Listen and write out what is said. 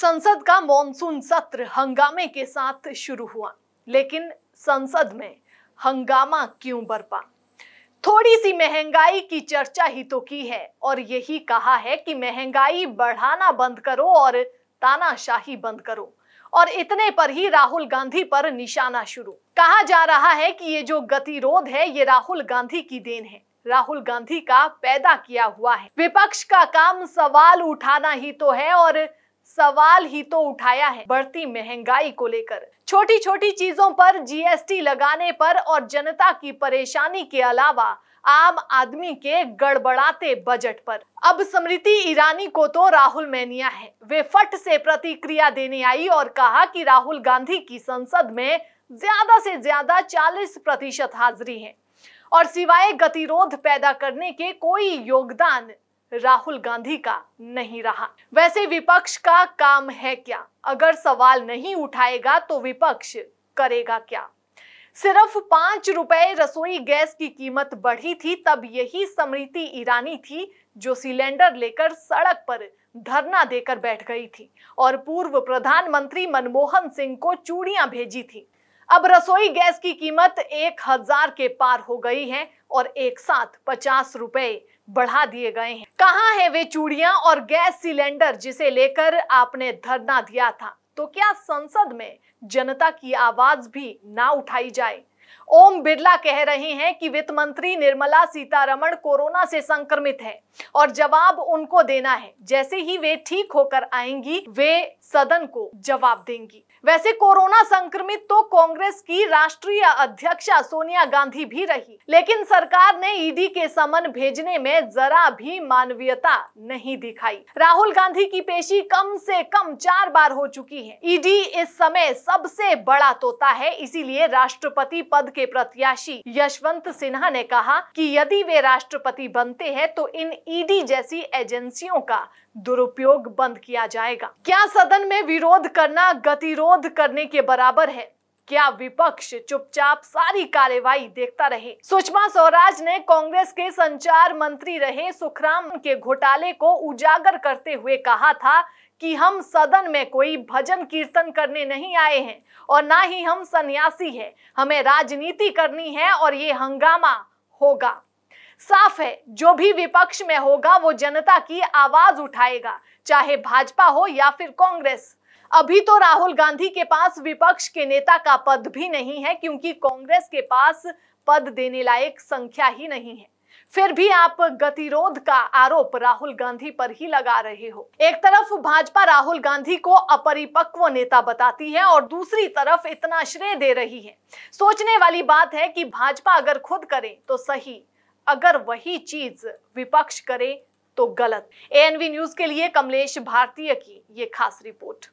संसद का मॉनसून सत्र हंगामे के साथ शुरू हुआ लेकिन संसद में हंगामा क्यों बरपा थोड़ी सी महंगाई की चर्चा ही तो की है और यही कहा है कि महंगाई बढ़ाना बंद करो और तानाशाही बंद करो और इतने पर ही राहुल गांधी पर निशाना शुरू कहा जा रहा है कि ये जो गतिरोध है ये राहुल गांधी की देन है राहुल गांधी का पैदा किया हुआ है विपक्ष का काम सवाल उठाना ही तो है और सवाल ही तो उठाया है बढ़ती महंगाई को लेकर छोटी छोटी चीजों पर जीएसटी लगाने पर और जनता की परेशानी के अलावा आम आदमी के गड़बड़ाते बजट पर अब स्मृति ईरानी को तो राहुल मैनिया है वे फट से प्रतिक्रिया देने आई और कहा कि राहुल गांधी की संसद में ज्यादा से ज्यादा 40 प्रतिशत हाजिरी है और सिवाय गतिरोध पैदा करने के कोई योगदान राहुल गांधी का नहीं रहा वैसे विपक्ष का काम है क्या अगर सवाल नहीं उठाएगा तो विपक्ष करेगा क्या सिर्फ पांच रुपए रसोई गैस की कीमत बढ़ी थी तब यही स्मृति ईरानी थी जो सिलेंडर लेकर सड़क पर धरना देकर बैठ गई थी और पूर्व प्रधानमंत्री मनमोहन सिंह को चूड़ियां भेजी थी अब रसोई गैस की कीमत एक हजार के पार हो गई है और एक साथ पचास रुपए बढ़ा दिए गए हैं कहाँ है वे चूड़ियां और गैस सिलेंडर जिसे लेकर आपने धरना दिया था तो क्या संसद में जनता की आवाज भी ना उठाई जाए ओम बिरला कह रहे हैं कि वित्त मंत्री निर्मला सीतारमण कोरोना से संक्रमित हैं और जवाब उनको देना है जैसे ही वे ठीक होकर आएंगी वे सदन को जवाब देंगी वैसे कोरोना संक्रमित तो कांग्रेस की राष्ट्रीय अध्यक्ष सोनिया गांधी भी रही लेकिन सरकार ने ईडी के समन भेजने में जरा भी मानवीयता नहीं दिखाई राहुल गांधी की पेशी कम से कम चार बार हो चुकी है ईडी इस समय सबसे बड़ा तोता है इसीलिए राष्ट्रपति पद के प्रत्याशी यशवंत सिन्हा ने कहा कि यदि वे राष्ट्रपति बनते हैं तो इन ईडी जैसी एजेंसियों का दुरुपयोग बंद किया जाएगा क्या सदन में विरोध करना गतिरोध विरोध करने के बराबर है क्या विपक्ष चुपचाप सारी कार्यवाही देखता रहे सुषमा स्वराज ने कांग्रेस के संचार मंत्री रहे सुखराम के घोटाले को उजागर करते हुए कहा था कि हम सदन में कोई भजन कीर्तन करने नहीं आए हैं और ना ही हम सन्यासी हैं हमें राजनीति करनी है और ये हंगामा होगा साफ है जो भी विपक्ष में होगा वो जनता की आवाज उठाएगा चाहे भाजपा हो या फिर कांग्रेस अभी तो राहुल गांधी के पास विपक्ष के नेता का पद भी नहीं है क्योंकि कांग्रेस के पास पद देने लायक संख्या ही नहीं है फिर भी आप गतिरोध का आरोप राहुल गांधी पर ही लगा रहे हो एक तरफ भाजपा राहुल गांधी को अपरिपक्व नेता बताती है और दूसरी तरफ इतना श्रेय दे रही है सोचने वाली बात है कि भाजपा अगर खुद करे तो सही अगर वही चीज विपक्ष करे तो गलत एएनवी न्यूज के लिए कमलेश भारतीय की ये खास रिपोर्ट